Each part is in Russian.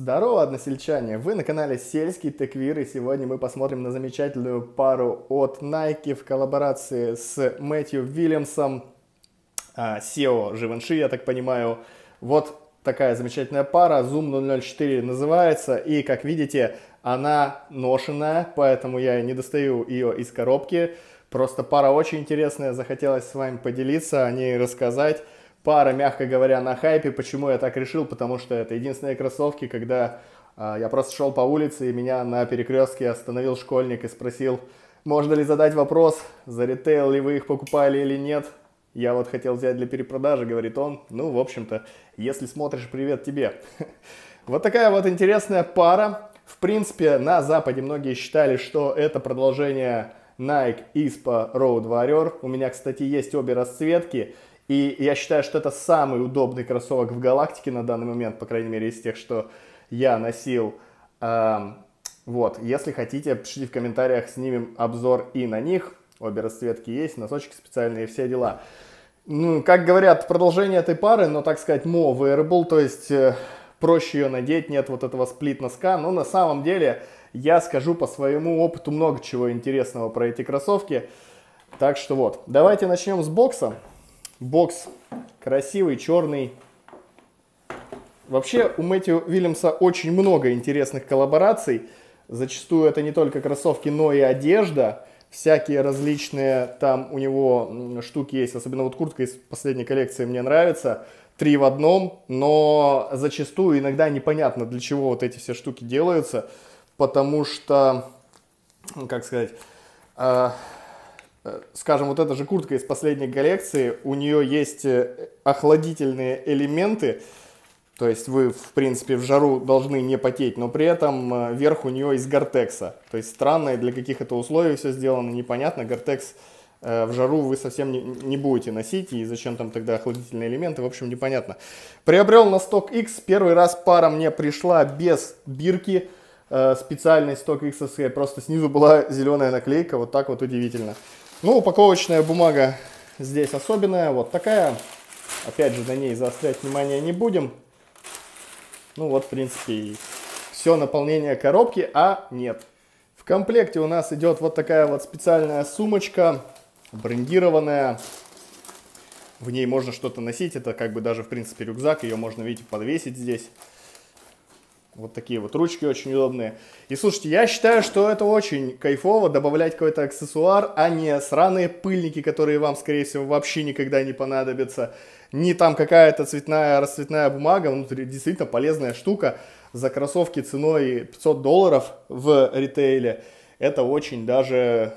Здорово, односельчане! Вы на канале Сельский Теквир, и сегодня мы посмотрим на замечательную пару от Nike в коллаборации с Мэтью Вильямсом, а, SEO Живанши, я так понимаю. Вот такая замечательная пара, Zoom 004 называется, и, как видите, она ношенная, поэтому я не достаю ее из коробки. Просто пара очень интересная, захотелось с вами поделиться, о ней рассказать пара, мягко говоря, на хайпе. Почему я так решил? Потому что это единственные кроссовки, когда э, я просто шел по улице, и меня на перекрестке остановил школьник и спросил, можно ли задать вопрос, за ритейл ли вы их покупали или нет. Я вот хотел взять для перепродажи, говорит он. Ну, в общем-то, если смотришь, привет тебе. Вот такая вот интересная пара. В принципе, на Западе многие считали, что это продолжение Nike Ispa Road Warrior. У меня, кстати, есть обе расцветки. И я считаю, что это самый удобный кроссовок в галактике на данный момент, по крайней мере, из тех, что я носил. Эм, вот, если хотите, пишите в комментариях, снимем обзор и на них. Обе расцветки есть, носочки специальные, все дела. Ну, как говорят, продолжение этой пары, но, так сказать, more wearable, то есть э, проще ее надеть, нет вот этого сплит-носка. Но на самом деле я скажу по своему опыту много чего интересного про эти кроссовки. Так что вот, давайте начнем с бокса. Бокс красивый, черный. Вообще у Мэтью Вильямса очень много интересных коллабораций. Зачастую это не только кроссовки, но и одежда. Всякие различные там у него штуки есть. Особенно вот куртка из последней коллекции мне нравится. Три в одном, но зачастую иногда непонятно, для чего вот эти все штуки делаются. Потому что, как сказать, а, Э, скажем, вот эта же куртка из последней коллекции, у нее есть э, охладительные элементы, то есть вы, в принципе, в жару должны не потеть, но при этом э, верх у нее из гортекса. То есть странно, для каких это условий все сделано, непонятно. Гортекс в жару вы совсем не, будете носить, и зачем там тогда охладительные элементы, в общем, непонятно. Приобрел на Stock X, первый раз пара мне пришла без бирки, специальной сток X, просто снизу была зеленая наклейка, вот так вот удивительно. Ну, упаковочная бумага здесь особенная, вот такая. Опять же, на ней заострять внимание не будем. Ну вот, в принципе, и все наполнение коробки, а нет. В комплекте у нас идет вот такая вот специальная сумочка, брендированная. В ней можно что-то носить, это как бы даже, в принципе, рюкзак, ее можно, видите, подвесить здесь. Вот такие вот ручки очень удобные. И слушайте, я считаю, что это очень кайфово добавлять какой-то аксессуар, а не сраные пыльники, которые вам, скорее всего, вообще никогда не понадобятся. Не там какая-то цветная, расцветная бумага, внутри действительно полезная штука. За кроссовки ценой 500 долларов в ритейле это очень даже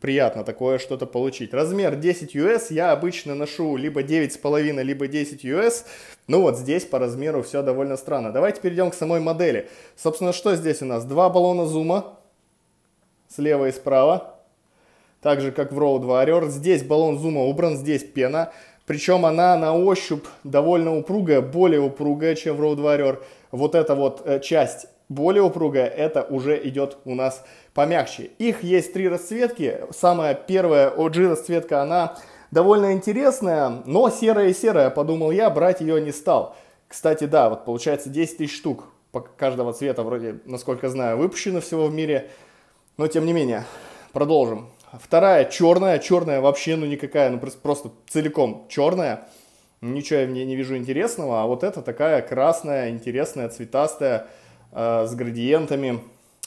приятно такое что-то получить. Размер 10 US я обычно ношу либо 9,5, либо 10 US. Ну вот здесь по размеру все довольно странно. Давайте перейдем к самой модели. Собственно, что здесь у нас? Два баллона зума слева и справа. Так же, как в Road Warrior. Здесь баллон зума убран, здесь пена. Причем она на ощупь довольно упругая, более упругая, чем в Road Warrior. Вот эта вот э, часть более упругая, это уже идет у нас помягче. Их есть три расцветки. Самая первая OG расцветка, она довольно интересная, но серая-серая, подумал я, брать ее не стал. Кстати, да, вот получается 10 тысяч штук каждого цвета, вроде, насколько знаю, выпущено всего в мире. Но тем не менее, продолжим. Вторая черная, черная вообще ну никакая, ну просто целиком черная. Ничего я в ней не вижу интересного, а вот эта такая красная, интересная, цветастая, э, с градиентами.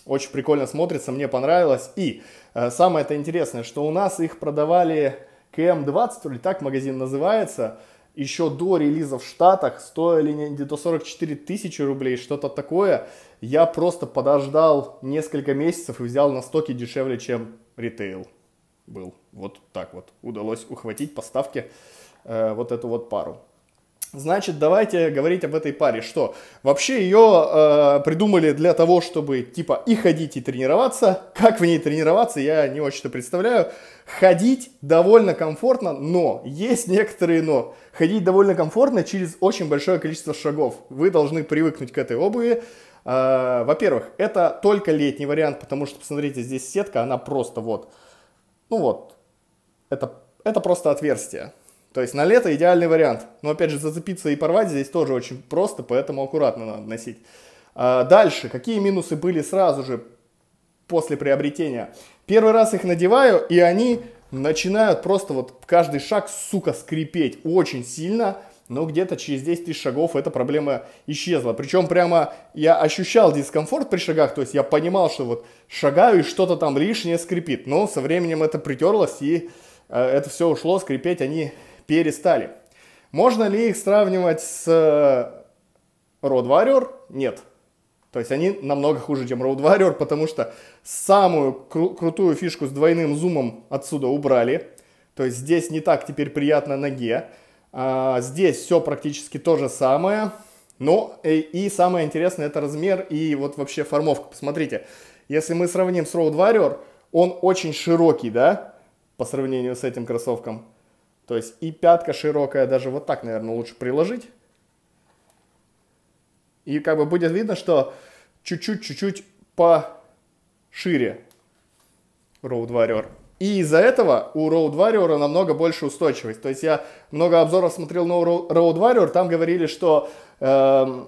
Очень прикольно смотрится, мне понравилось. И э, самое это интересное, что у нас их продавали КМ-20, или так магазин называется, еще до релиза в Штатах стоили где-то 44 тысячи рублей, что-то такое. Я просто подождал несколько месяцев и взял на стоке дешевле, чем ритейл был. Вот так вот удалось ухватить поставки э, вот эту вот пару. Значит, давайте говорить об этой паре, что вообще ее э, придумали для того, чтобы типа и ходить, и тренироваться. Как в ней тренироваться, я не очень-то представляю. Ходить довольно комфортно, но есть некоторые но. Ходить довольно комфортно через очень большое количество шагов. Вы должны привыкнуть к этой обуви. Э, во-первых, это только летний вариант, потому что, посмотрите, здесь сетка, она просто вот, ну вот, это, это просто отверстие. То есть на лето идеальный вариант. Но опять же, зацепиться и порвать здесь тоже очень просто, поэтому аккуратно надо носить. А, дальше, какие минусы были сразу же после приобретения? Первый раз их надеваю, и они начинают просто вот каждый шаг, сука, скрипеть очень сильно, но где-то через 10 тысяч шагов эта проблема исчезла. Причем прямо я ощущал дискомфорт при шагах, то есть я понимал, что вот шагаю и что-то там лишнее скрипит. Но со временем это притерлось и э, это все ушло, скрипеть они перестали. Можно ли их сравнивать с э, Road Warrior? Нет. То есть они намного хуже, чем Road Warrior, потому что самую кру- крутую фишку с двойным зумом отсюда убрали. То есть здесь не так теперь приятно ноге. А, здесь все практически то же самое. Но и, э, и самое интересное это размер и вот вообще формовка. Посмотрите, если мы сравним с Road Warrior, он очень широкий, да, по сравнению с этим кроссовком. То есть и пятка широкая, даже вот так, наверное, лучше приложить. И как бы будет видно, что чуть-чуть, чуть-чуть пошире Road Warrior. И из-за этого у Road Warrior намного больше устойчивость. То есть я много обзоров смотрел на Road Warrior, там говорили, что э,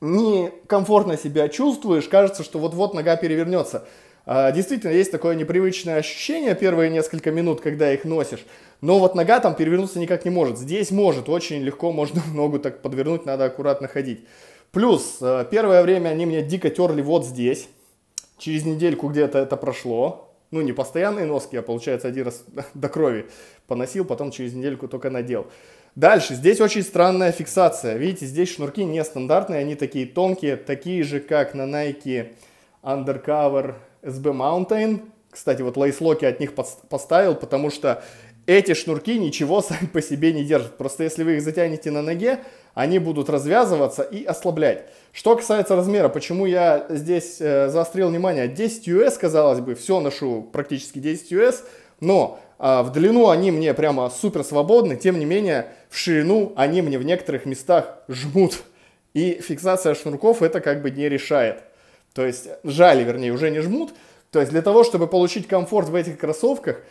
некомфортно себя чувствуешь, кажется, что вот-вот нога перевернется. Э, действительно, есть такое непривычное ощущение первые несколько минут, когда их носишь. Но вот нога там перевернуться никак не может. Здесь может, очень легко можно ногу так подвернуть, надо аккуратно ходить. Плюс, э, первое время они меня дико терли вот здесь. Через недельку где-то это прошло. Ну, не постоянные носки, а получается один раз до крови поносил, потом через недельку только надел. Дальше, здесь очень странная фиксация. Видите, здесь шнурки нестандартные, они такие тонкие, такие же, как на Nike Undercover SB Mountain. Кстати, вот лейслоки от них поставил, потому что эти шнурки ничего сами по себе не держат. Просто если вы их затянете на ноге, они будут развязываться и ослаблять. Что касается размера, почему я здесь э, заострил внимание, 10 US, казалось бы, все ношу практически 10 US, но э, в длину они мне прямо супер свободны, тем не менее, в ширину они мне в некоторых местах жмут. И фиксация шнурков это как бы не решает. То есть, жали, вернее, уже не жмут. То есть, для того, чтобы получить комфорт в этих кроссовках,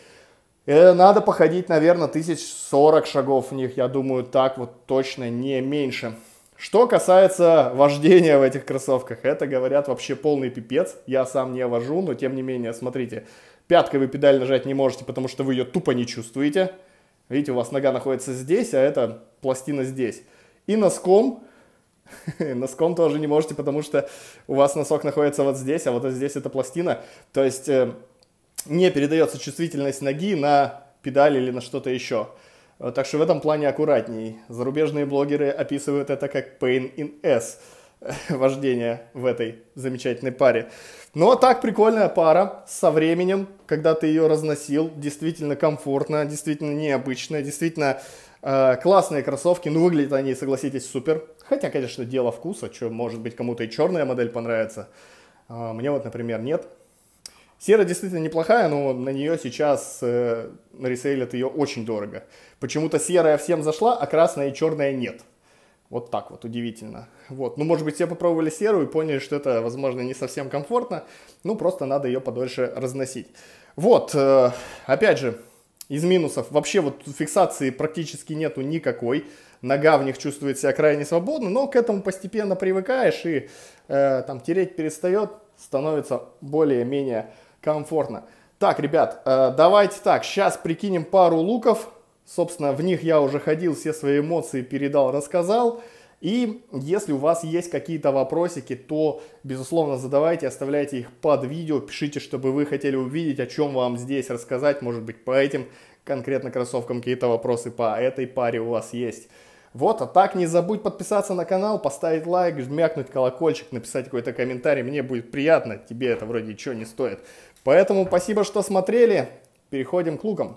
Э, надо походить, наверное, тысяч сорок шагов в них, я думаю, так вот точно не меньше. Что касается вождения в этих кроссовках, это, говорят, вообще полный пипец. Я сам не вожу, но тем не менее, смотрите, пяткой вы педаль нажать не можете, потому что вы ее тупо не чувствуете. Видите, у вас нога находится здесь, а эта пластина здесь. И носком, носком тоже не можете, потому что у вас носок находится вот здесь, а вот здесь эта пластина. То есть э, не передается чувствительность ноги на педаль или на что-то еще. Э, так что в этом плане аккуратней. Зарубежные блогеры описывают это как pain in S э, вождение в этой замечательной паре. Но ну, а так прикольная пара со временем, когда ты ее разносил, действительно комфортно, действительно необычно, действительно э, классные кроссовки. Ну, выглядят они, согласитесь, супер. Хотя, конечно, дело вкуса, что может быть кому-то и черная модель понравится. А мне вот, например, нет. Сера действительно неплохая, но на нее сейчас э, ресейлят ее очень дорого. Почему-то серая всем зашла, а красная и черная нет. Вот так вот, удивительно. Вот. Ну, может быть, все попробовали серую и поняли, что это, возможно, не совсем комфортно. Ну, просто надо ее подольше разносить. Вот, э, опять же, из минусов. Вообще вот фиксации практически нету никакой. Нога в них чувствует себя крайне свободно, но к этому постепенно привыкаешь и э, там тереть перестает, становится более-менее комфортно. Так, ребят, э, давайте так, сейчас прикинем пару луков. Собственно, в них я уже ходил, все свои эмоции передал, рассказал. И если у вас есть какие-то вопросики, то, безусловно, задавайте, оставляйте их под видео, пишите, чтобы вы хотели увидеть, о чем вам здесь рассказать, может быть, по этим конкретно кроссовкам какие-то вопросы по этой паре у вас есть. Вот, а так не забудь подписаться на канал, поставить лайк, жмякнуть колокольчик, написать какой-то комментарий, мне будет приятно, тебе это вроде ничего не стоит. Поэтому спасибо, что смотрели. Переходим к лукам.